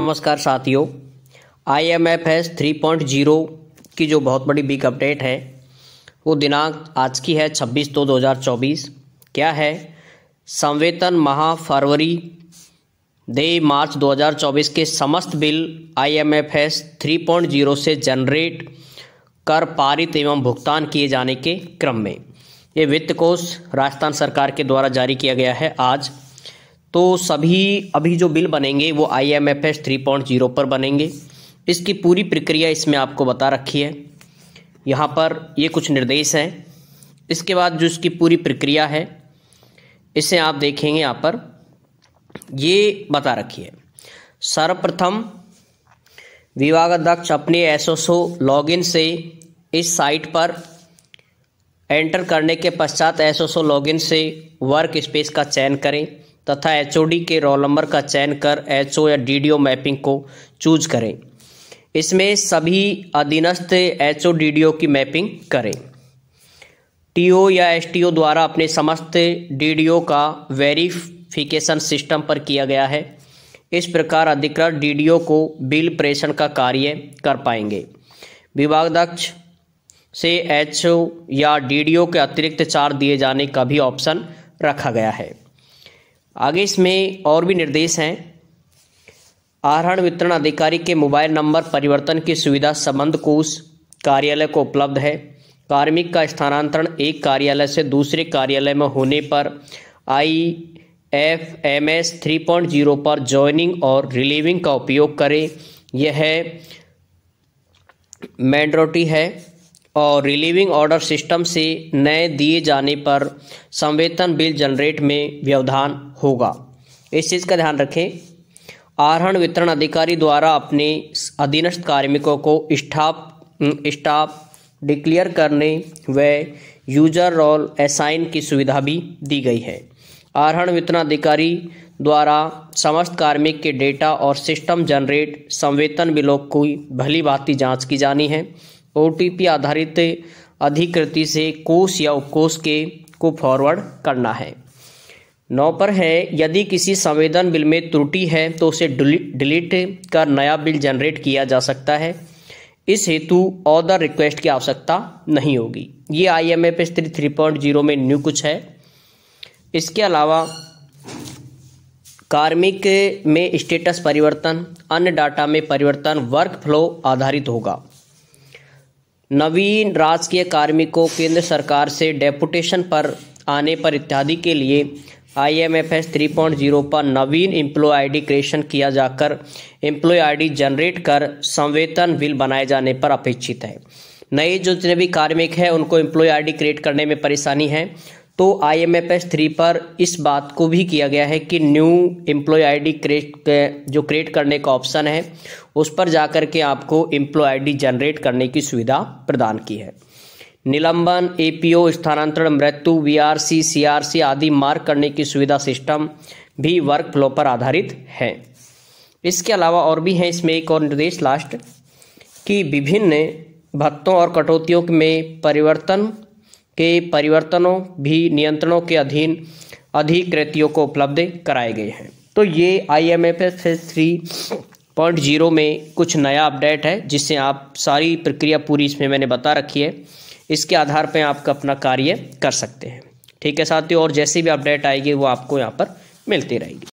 नमस्कार साथियों I M F S three point zero की जो बहुत बड़ी बिग अपडेट है वो दिनांक आज की है छब्बीस दो दो हज़ार चौबीस क्या है संवेतन माह फरवरी दे मार्च 2024 के समस्त bill I M F S three point zero से जनरेट कर पारित एवं भुगतान किए जाने के क्रम में ये वित्त कोष राजस्थान सरकार के द्वारा जारी किया गया है आज तो सभी अभी जो बिल बनेंगे वो I M F S three point zero पर बनेंगे इसकी पूरी प्रक्रिया इसमें आपको बता रखी है यहाँ पर ये कुछ निर्देश हैं इसके बाद जो इसकी पूरी प्रक्रिया है इसे आप देखेंगे यहाँ पर ये बता रखी है सर्वप्रथम विभागाध्यक्ष अपने लॉग लॉगिन से इस साइट पर एंटर करने के पश्चात लॉग लॉगिन से वर्क स्पेस का चयन करें तथा एच के रोल नंबर का चयन कर एच या डी मैपिंग को चूज करें इसमें सभी अधीनस्थ एच ओ की मैपिंग करें टी या एस द्वारा अपने समस्त डी का वेरिफिकेशन सिस्टम पर किया गया है इस प्रकार अधिकृत डी को बिल प्रेषण का कार्य कर पाएंगे विभागाध्यक्ष से एच या डी के अतिरिक्त चार दिए जाने का भी ऑप्शन रखा गया है आगे इसमें और भी निर्देश हैं आहरण वितरण अधिकारी के मोबाइल नंबर परिवर्तन की सुविधा संबंध कोष कार्यालय को उपलब्ध है कार्मिक का स्थानांतरण एक कार्यालय से दूसरे कार्यालय में होने पर I F M S three point zero पर ज्वाइनिंग और रिलीविंग का उपयोग करें यह मैंड्रोटी है और रिलीविंग ऑर्डर सिस्टम से नए दिए जाने पर संवेतन बिल जनरेट में व्यवधान होगा इस चीज़ का ध्यान रखें आरहण वितरण अधिकारी द्वारा अपने अधीनस्थ कार्मिकों को स्टाफ स्टाफ डिक्लेयर करने व यूजर रोल असाइन की सुविधा भी दी गई है आरहण वितरण अधिकारी द्वारा समस्त कार्मिक के डेटा और सिस्टम जनरेट संवेतन बिलों की भली भांति जाँच की जानी है ओ आधारित अधिकृति से कोष या उपकोष के को फॉरवर्ड करना है नौ पर है यदि किसी संवेदन बिल में त्रुटि है तो उसे डिलीट कर नया बिल जनरेट किया जा सकता है इस हेतु ऑर्डर रिक्वेस्ट की आवश्यकता नहीं होगी ये I M F three three point zero में न्यू कुछ है इसके अलावा कार्मिक में स्टेटस परिवर्तन अन्य डाटा में परिवर्तन वर्क फ्लो आधारित होगा नवीन राजकीय कार्मिकों केंद्र सरकार से डेपुटेशन पर आने पर इत्यादि के लिए I M F S three point zero पर नवीन एम्प्लॉय आई डी क्रिएशन किया जाकर एम्प्लॉय आई डी जनरेट कर संवेतन बिल बनाए जाने पर अपेक्षित है नए जो जितने भी कार्मिक हैं उनको एम्प्लॉय आई डी क्रिएट करने में परेशानी है तो आई एम थ्री पर इस बात को भी किया गया है कि new employ I D create जो क्रिएट करने का ऑप्शन है उस पर जाकर के आपको एम्प्लॉय आई डी जनरेट करने की सुविधा प्रदान की है निलंबन एपीओ स्थानांतरण मृत्यु वीआरसी सीआरसी आदि मार्क करने की सुविधा सिस्टम भी वर्क फ्लो पर आधारित है इसके अलावा और भी हैं इसमें एक और निर्देश लास्ट कि विभिन्न भत्तों और कटौतियों में परिवर्तन के परिवर्तनों भी नियंत्रणों के अधीन अधिकृतियों को उपलब्ध कराए गए हैं तो ये I M F S three point zero में कुछ नया अपडेट है जिससे आप सारी प्रक्रिया पूरी इसमें मैंने बता रखी है इसके आधार पर आप अपना कार्य कर सकते हैं ठीक है साथियों और जैसी भी अपडेट आएगी वो आपको यहाँ पर मिलती रहेगी